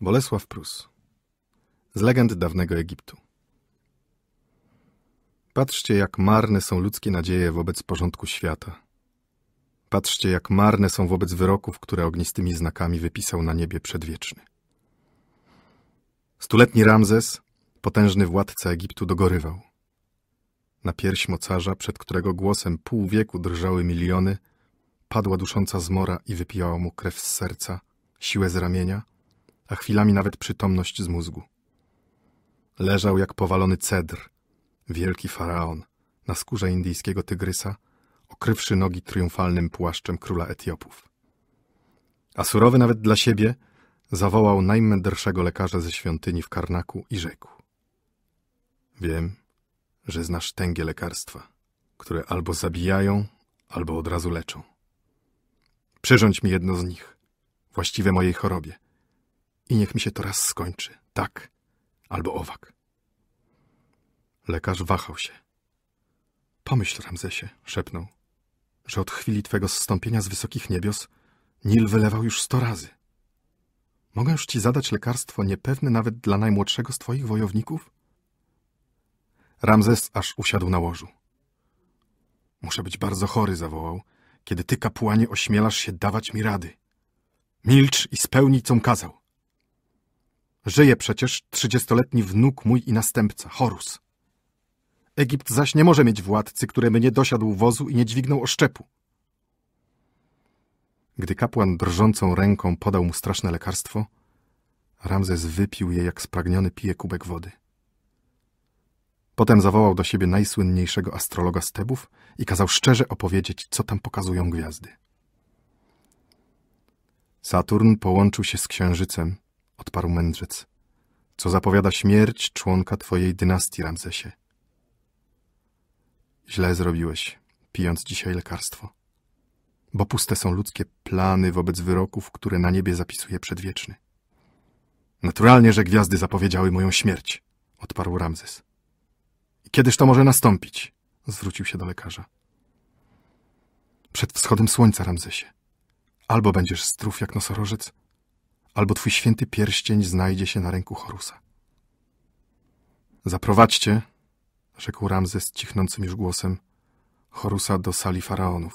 Bolesław Prus Z legend dawnego Egiptu Patrzcie, jak marne są ludzkie nadzieje wobec porządku świata. Patrzcie, jak marne są wobec wyroków, które ognistymi znakami wypisał na niebie przedwieczny. Stuletni Ramzes, potężny władca Egiptu, dogorywał. Na pierś mocarza, przed którego głosem pół wieku drżały miliony, padła dusząca zmora i wypijała mu krew z serca, siłę z ramienia – a chwilami nawet przytomność z mózgu. Leżał jak powalony cedr, wielki faraon, na skórze indyjskiego tygrysa, okrywszy nogi triumfalnym płaszczem króla Etiopów. A surowy nawet dla siebie zawołał najmędrszego lekarza ze świątyni w Karnaku i rzekł. Wiem, że znasz tęgie lekarstwa, które albo zabijają, albo od razu leczą. Przyrządź mi jedno z nich, właściwe mojej chorobie, i niech mi się to raz skończy, tak albo owak. Lekarz wahał się. Pomyśl, Ramzesie, szepnął, że od chwili twego zstąpienia z wysokich niebios Nil wylewał już sto razy. Mogę już ci zadać lekarstwo niepewne nawet dla najmłodszego z twoich wojowników? Ramzes aż usiadł na łożu. Muszę być bardzo chory, zawołał, kiedy ty, kapłanie, ośmielasz się dawać mi rady. Milcz i spełnij, com kazał. Żyje przecież trzydziestoletni wnuk mój i następca, Horus. Egipt zaś nie może mieć władcy, który nie dosiadł wozu i nie dźwignął oszczepu. Gdy kapłan drżącą ręką podał mu straszne lekarstwo, Ramzes wypił je jak spragniony pije kubek wody. Potem zawołał do siebie najsłynniejszego astrologa z Tebów i kazał szczerze opowiedzieć, co tam pokazują gwiazdy. Saturn połączył się z Księżycem odparł mędrzec, co zapowiada śmierć członka twojej dynastii, Ramzesie. Źle zrobiłeś, pijąc dzisiaj lekarstwo, bo puste są ludzkie plany wobec wyroków, które na niebie zapisuje przedwieczny. Naturalnie, że gwiazdy zapowiedziały moją śmierć, odparł Ramzes. Kiedyż to może nastąpić? Zwrócił się do lekarza. Przed wschodem słońca, Ramzesie. Albo będziesz strów jak nosorożec, albo twój święty pierścień znajdzie się na ręku Horusa. Zaprowadźcie, rzekł Ramzes cichnącym już głosem, Horusa do sali faraonów.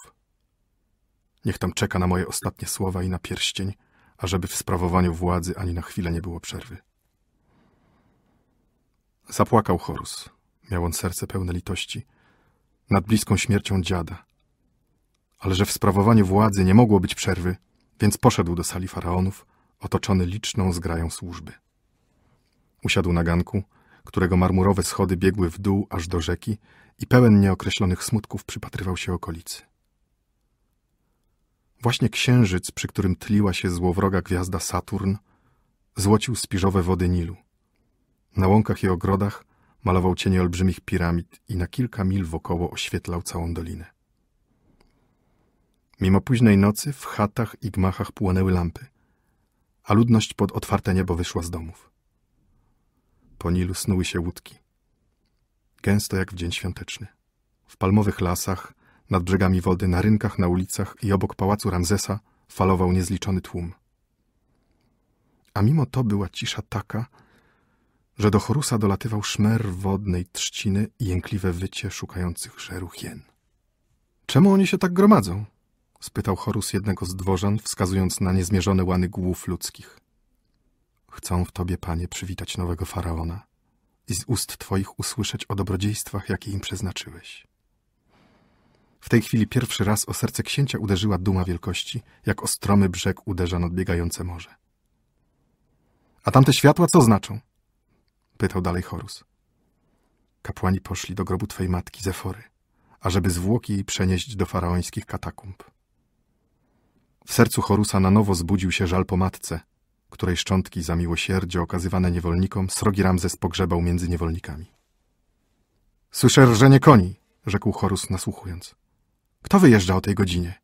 Niech tam czeka na moje ostatnie słowa i na pierścień, ażeby w sprawowaniu władzy ani na chwilę nie było przerwy. Zapłakał Horus. Miał on serce pełne litości nad bliską śmiercią dziada. Ale że w sprawowaniu władzy nie mogło być przerwy, więc poszedł do sali faraonów, otoczony liczną zgrają służby. Usiadł na ganku, którego marmurowe schody biegły w dół aż do rzeki i pełen nieokreślonych smutków przypatrywał się okolicy. Właśnie księżyc, przy którym tliła się złowroga gwiazda Saturn, złocił spiżowe wody Nilu. Na łąkach i ogrodach malował cienie olbrzymich piramid i na kilka mil wokoło oświetlał całą dolinę. Mimo późnej nocy w chatach i gmachach płonęły lampy – a ludność pod otwarte niebo wyszła z domów. Po Nilu snuły się łódki. Gęsto jak w dzień świąteczny. W palmowych lasach, nad brzegami wody, na rynkach, na ulicach i obok pałacu Ramzesa falował niezliczony tłum. A mimo to była cisza taka, że do chorusa dolatywał szmer wodnej trzciny i jękliwe wycie szukających żeru hien. Czemu oni się tak gromadzą? spytał Horus jednego z dworzan, wskazując na niezmierzone łany głów ludzkich. Chcą w tobie, panie, przywitać nowego faraona i z ust twoich usłyszeć o dobrodziejstwach, jakie im przeznaczyłeś. W tej chwili pierwszy raz o serce księcia uderzyła duma wielkości, jak o stromy brzeg uderza nadbiegające morze. A tamte światła co znaczą? Pytał dalej Horus. Kapłani poszli do grobu twojej matki Zefory, ażeby zwłoki jej przenieść do faraońskich katakumb. W sercu Horusa na nowo zbudził się żal po matce, której szczątki za miłosierdzie okazywane niewolnikom srogi Ramzes pogrzebał między niewolnikami. Słyszę rżenie koni, rzekł Horus nasłuchując. Kto wyjeżdża o tej godzinie?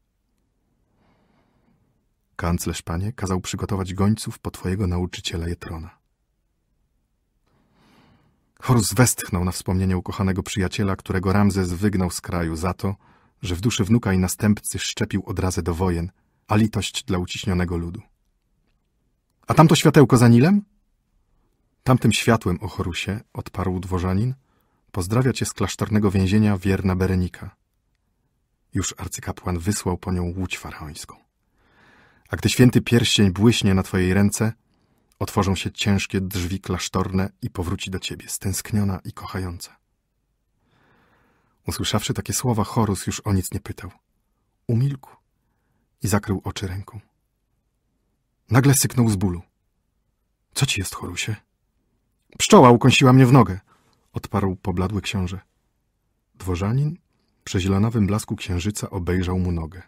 Kanclerz, panie, kazał przygotować gońców po twojego nauczyciela Jetrona. Horus westchnął na wspomnienie ukochanego przyjaciela, którego Ramzes wygnał z kraju za to, że w duszy wnuka i następcy szczepił odrazę do wojen – a litość dla uciśnionego ludu. A tamto światełko za Nilem? Tamtym światłem, o Horusie, odparł dworzanin, pozdrawia cię z klasztornego więzienia wierna Berenika. Już arcykapłan wysłał po nią łódź faraońską. A gdy święty pierścień błyśnie na twojej ręce, otworzą się ciężkie drzwi klasztorne i powróci do ciebie, stęskniona i kochająca. Usłyszawszy takie słowa, Horus już o nic nie pytał. Umilkł i zakrył oczy ręką. Nagle syknął z bólu. Co ci jest, Chorusie? Pszczoła ukąsiła mnie w nogę, odparł pobladły książę. Dworzanin przy zielanawym blasku księżyca obejrzał mu nogę.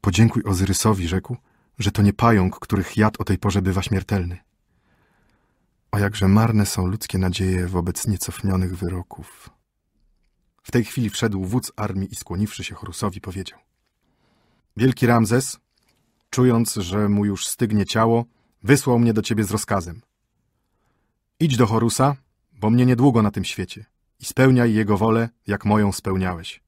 Podziękuj Ozyrysowi, rzekł, że to nie pająk, których jad o tej porze bywa śmiertelny. O jakże marne są ludzkie nadzieje wobec niecofnionych wyroków. W tej chwili wszedł wódz armii i skłoniwszy się Horusowi powiedział – Wielki Ramzes, czując, że mu już stygnie ciało, wysłał mnie do ciebie z rozkazem. Idź do Horusa, bo mnie niedługo na tym świecie i spełniaj jego wolę, jak moją spełniałeś.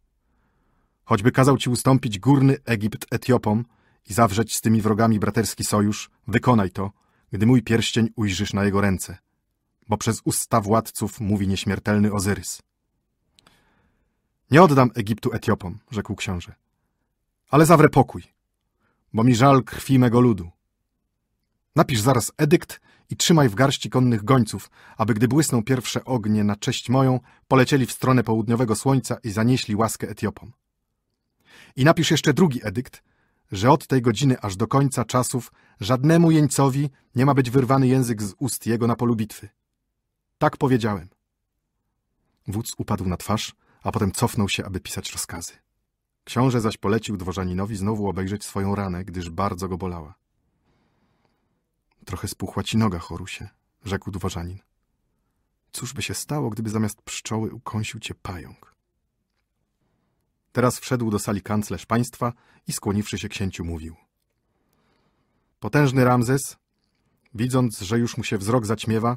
Choćby kazał ci ustąpić górny Egipt Etiopom i zawrzeć z tymi wrogami braterski sojusz, wykonaj to, gdy mój pierścień ujrzysz na jego ręce, bo przez usta władców mówi nieśmiertelny Ozyrys. Nie oddam Egiptu Etiopom, rzekł książę ale zawrę pokój, bo mi żal krwi mego ludu. Napisz zaraz edykt i trzymaj w garści konnych gońców, aby gdy błysną pierwsze ognie na cześć moją, polecieli w stronę południowego słońca i zanieśli łaskę Etiopom. I napisz jeszcze drugi edykt, że od tej godziny aż do końca czasów żadnemu jeńcowi nie ma być wyrwany język z ust jego na polu bitwy. Tak powiedziałem. Wódz upadł na twarz, a potem cofnął się, aby pisać rozkazy. Książę zaś polecił dworzaninowi znowu obejrzeć swoją ranę, gdyż bardzo go bolała. Trochę spuchła ci noga, Chorusie, rzekł dworzanin. Cóż by się stało, gdyby zamiast pszczoły ukąsił cię pająk? Teraz wszedł do sali kanclerz państwa i skłoniwszy się księciu mówił. Potężny Ramzes, widząc, że już mu się wzrok zaćmiewa,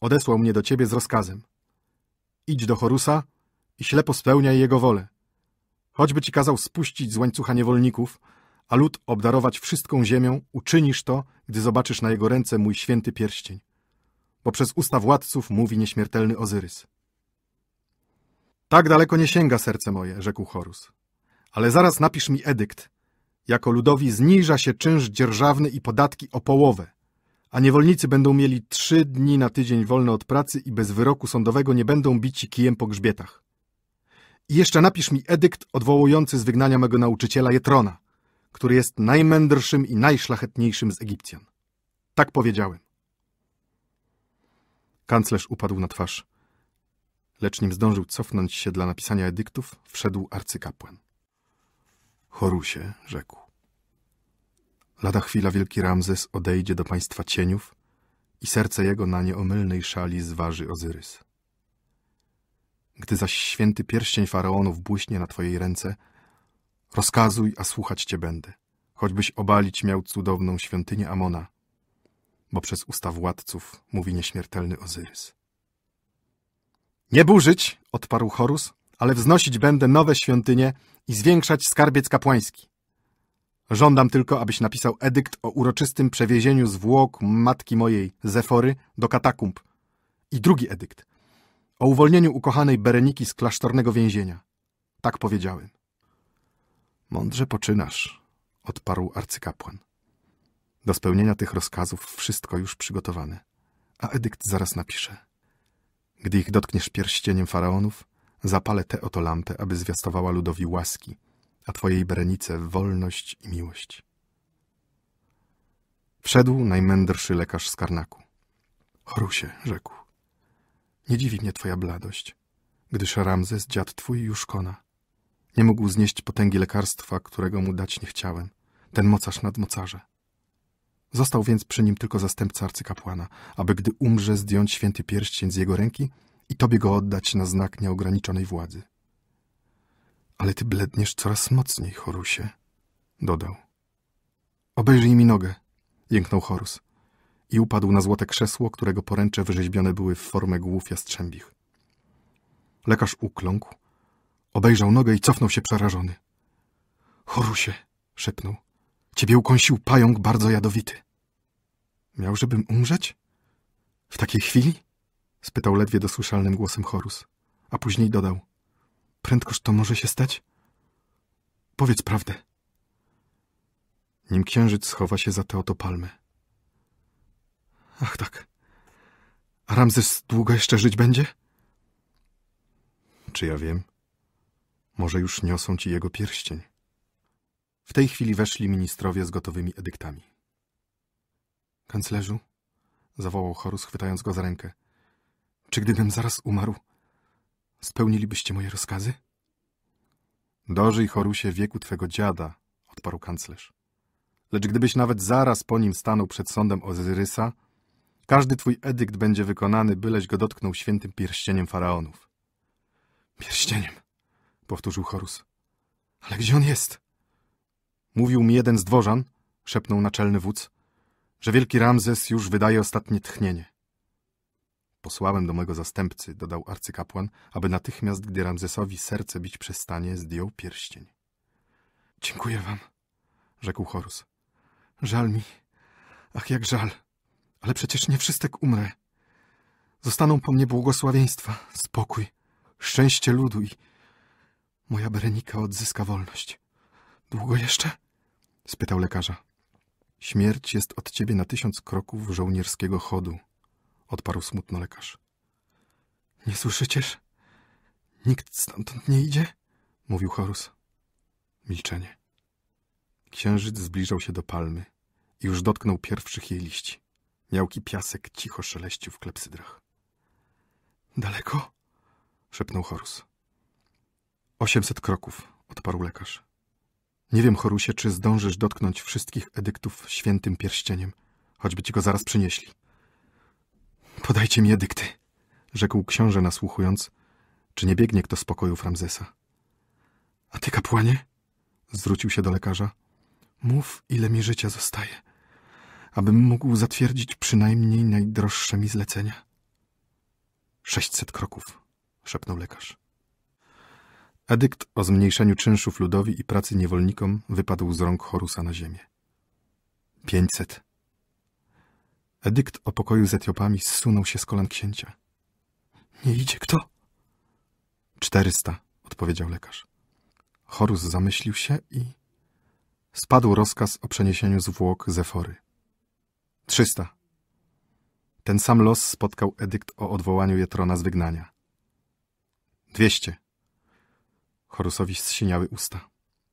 odesłał mnie do ciebie z rozkazem. Idź do Chorusa i ślepo spełniaj jego wolę. Choćby ci kazał spuścić z łańcucha niewolników, a lud obdarować wszystką ziemią, uczynisz to, gdy zobaczysz na jego ręce mój święty pierścień. Bo przez usta władców mówi nieśmiertelny Ozyrys. Tak daleko nie sięga serce moje, rzekł Horus. Ale zaraz napisz mi edykt. Jako ludowi zniża się czynsz dzierżawny i podatki o połowę, a niewolnicy będą mieli trzy dni na tydzień wolne od pracy i bez wyroku sądowego nie będą bici kijem po grzbietach. I jeszcze napisz mi edykt odwołujący z wygnania mego nauczyciela Jetrona, który jest najmędrszym i najszlachetniejszym z Egipcjan. Tak powiedziałem. Kanclerz upadł na twarz, lecz nim zdążył cofnąć się dla napisania edyktów, wszedł arcykapłan. Horusie, rzekł. Lada chwila wielki Ramzes odejdzie do państwa cieniów i serce jego na nieomylnej szali zważy Ozyrys. Gdy zaś święty pierścień faraonów błyśnie na twojej ręce, rozkazuj, a słuchać cię będę, choćbyś obalić miał cudowną świątynię Amona, bo przez usta władców mówi nieśmiertelny Ozyrys. Nie burzyć, odparł Horus, ale wznosić będę nowe świątynie i zwiększać skarbiec kapłański. Żądam tylko, abyś napisał edykt o uroczystym przewiezieniu zwłok matki mojej, Zefory, do katakumb. I drugi edykt, o uwolnieniu ukochanej Bereniki z klasztornego więzienia. Tak powiedziałem. Mądrze poczynasz, odparł arcykapłan. Do spełnienia tych rozkazów wszystko już przygotowane, a edykt zaraz napisze. Gdy ich dotkniesz pierścieniem faraonów, zapalę tę oto lampę, aby zwiastowała ludowi łaski, a twojej Berenice wolność i miłość. Wszedł najmędrszy lekarz z Karnaku. Chorusie, rzekł. Nie dziwi mnie twoja bladość, gdyż Ramzes, dziad twój, już kona. Nie mógł znieść potęgi lekarstwa, którego mu dać nie chciałem, ten mocarz nad mocarze. Został więc przy nim tylko zastępca arcykapłana, aby gdy umrze zdjąć święty pierścień z jego ręki i tobie go oddać na znak nieograniczonej władzy. Ale ty bledniesz coraz mocniej, Horusie, dodał. Obejrzyj mi nogę, jęknął Horus i upadł na złote krzesło, którego poręcze wyrzeźbione były w formę głów jastrzębich. Lekarz ukląkł, obejrzał nogę i cofnął się przerażony. Chorusie, szepnął, ciebie ukąsił pająk bardzo jadowity. Miałżebym umrzeć? W takiej chwili? spytał ledwie dosłyszalnym głosem Horus, a później dodał. Prędkoż to może się stać? Powiedz prawdę. Nim księżyc schowa się za te oto palmy. Ach tak. A Ramzes długo jeszcze żyć będzie? Czy ja wiem? Może już niosą ci jego pierścień. W tej chwili weszli ministrowie z gotowymi edyktami. Kanclerzu, zawołał Horus, chwytając go za rękę. Czy gdybym zaraz umarł, spełnilibyście moje rozkazy? Dożyj, Horusie, wieku twego dziada, odparł kanclerz. Lecz gdybyś nawet zaraz po nim stanął przed sądem Ozyrysa, każdy twój edykt będzie wykonany, byleś go dotknął świętym pierścieniem faraonów. Pierścieniem, powtórzył Horus. Ale gdzie on jest? Mówił mi jeden z dworzan, szepnął naczelny wódz, że wielki Ramzes już wydaje ostatnie tchnienie. Posłałem do mego zastępcy, dodał arcykapłan, aby natychmiast, gdy Ramzesowi serce bić przestanie, zdjął pierścień. Dziękuję wam, rzekł Horus. Żal mi, ach jak żal. Ale przecież nie wszystek umrę. Zostaną po mnie błogosławieństwa, spokój, szczęście ludu i moja Berenika odzyska wolność. Długo jeszcze? spytał lekarza. Śmierć jest od ciebie na tysiąc kroków żołnierskiego chodu, odparł smutno lekarz. Nie słyszycież? Nikt stamtąd nie idzie? mówił Horus. Milczenie. Księżyc zbliżał się do palmy i już dotknął pierwszych jej liści. Miałki piasek cicho szeleścił w klepsydrach. Daleko? szepnął Horus. Osiemset kroków, odparł lekarz. Nie wiem, Horusie, czy zdążysz dotknąć wszystkich edyktów świętym pierścieniem, choćby ci go zaraz przynieśli. Podajcie mi edykty, rzekł książę nasłuchując, czy nie biegnie kto z pokoju Ramzesa. A ty, kapłanie? Zwrócił się do lekarza. Mów, ile mi życia zostaje abym mógł zatwierdzić przynajmniej najdroższe mi zlecenia. Sześćset kroków, szepnął lekarz. Edykt o zmniejszeniu czynszów ludowi i pracy niewolnikom wypadł z rąk Horusa na ziemię. Pięćset. Edykt o pokoju z Etiopami zsunął się z kolan księcia. Nie idzie kto? Czterysta, odpowiedział lekarz. Horus zamyślił się i... Spadł rozkaz o przeniesieniu zwłok ze fory. Trzysta. Ten sam los spotkał edykt o odwołaniu Jetrona z wygnania. Dwieście. Horusowi zsiniały usta.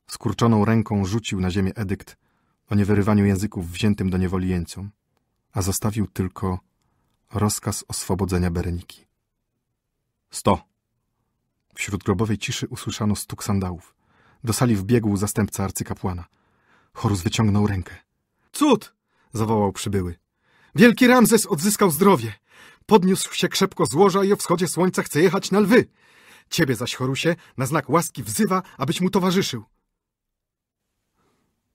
Skurczoną ręką rzucił na ziemię edykt o niewyrywaniu języków wziętym do niewoli jeńcom, a zostawił tylko rozkaz oswobodzenia Bereniki. Sto. Wśród grobowej ciszy usłyszano stuk sandałów. Do sali wbiegł zastępca arcykapłana. Horus wyciągnął rękę. Cud! zawołał przybyły. Wielki Ramzes odzyskał zdrowie. Podniósł się krzepko z łoża i o wschodzie słońca chce jechać na lwy. Ciebie zaś, Horusie, na znak łaski wzywa, abyś mu towarzyszył.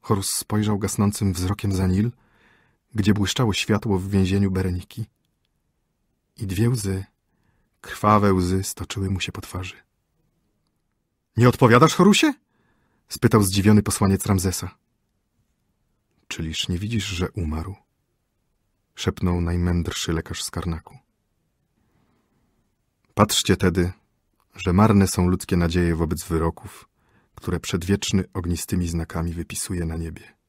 Horus spojrzał gasnącym wzrokiem za Nil, gdzie błyszczało światło w więzieniu Bereniki. I dwie łzy, krwawe łzy, stoczyły mu się po twarzy. — Nie odpowiadasz, Horusie? — spytał zdziwiony posłaniec Ramzesa. Czyliż nie widzisz, że umarł? Szepnął najmędrszy lekarz z Karnaku. Patrzcie tedy, że marne są ludzkie nadzieje wobec wyroków, które przedwieczny ognistymi znakami wypisuje na niebie.